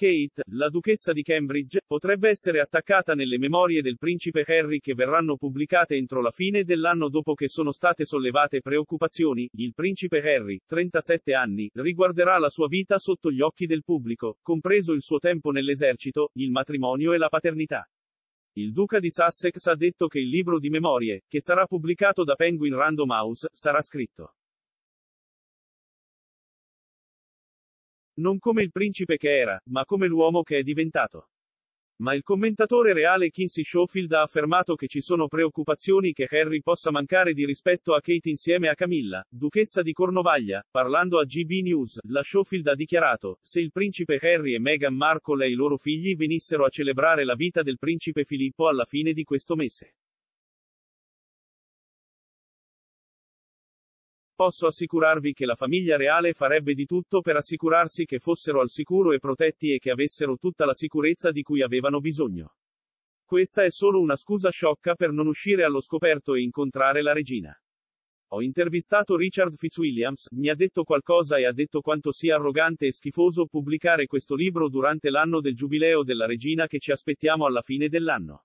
Kate, la duchessa di Cambridge, potrebbe essere attaccata nelle memorie del principe Harry che verranno pubblicate entro la fine dell'anno dopo che sono state sollevate preoccupazioni. Il principe Harry, 37 anni, riguarderà la sua vita sotto gli occhi del pubblico, compreso il suo tempo nell'esercito, il matrimonio e la paternità. Il duca di Sussex ha detto che il libro di memorie, che sarà pubblicato da Penguin Random House, sarà scritto Non come il principe che era, ma come l'uomo che è diventato. Ma il commentatore reale Kinsey Schofield ha affermato che ci sono preoccupazioni che Harry possa mancare di rispetto a Kate insieme a Camilla, duchessa di Cornovaglia. Parlando a GB News, la Schofield ha dichiarato, se il principe Harry e Meghan Markle e i loro figli venissero a celebrare la vita del principe Filippo alla fine di questo mese. Posso assicurarvi che la famiglia reale farebbe di tutto per assicurarsi che fossero al sicuro e protetti e che avessero tutta la sicurezza di cui avevano bisogno. Questa è solo una scusa sciocca per non uscire allo scoperto e incontrare la regina. Ho intervistato Richard Fitzwilliams, mi ha detto qualcosa e ha detto quanto sia arrogante e schifoso pubblicare questo libro durante l'anno del giubileo della regina che ci aspettiamo alla fine dell'anno.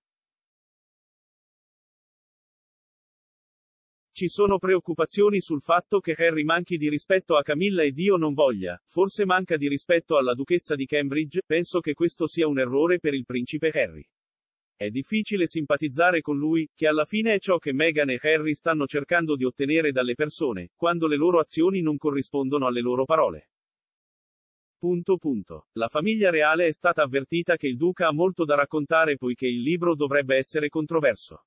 Ci sono preoccupazioni sul fatto che Harry manchi di rispetto a Camilla e Dio non voglia, forse manca di rispetto alla duchessa di Cambridge, penso che questo sia un errore per il principe Harry. È difficile simpatizzare con lui, che alla fine è ciò che Meghan e Harry stanno cercando di ottenere dalle persone, quando le loro azioni non corrispondono alle loro parole. Punto punto. La famiglia reale è stata avvertita che il duca ha molto da raccontare poiché il libro dovrebbe essere controverso.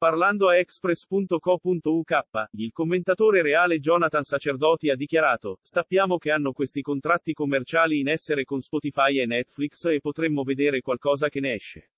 Parlando a express.co.uk, il commentatore reale Jonathan Sacerdoti ha dichiarato, sappiamo che hanno questi contratti commerciali in essere con Spotify e Netflix e potremmo vedere qualcosa che ne esce.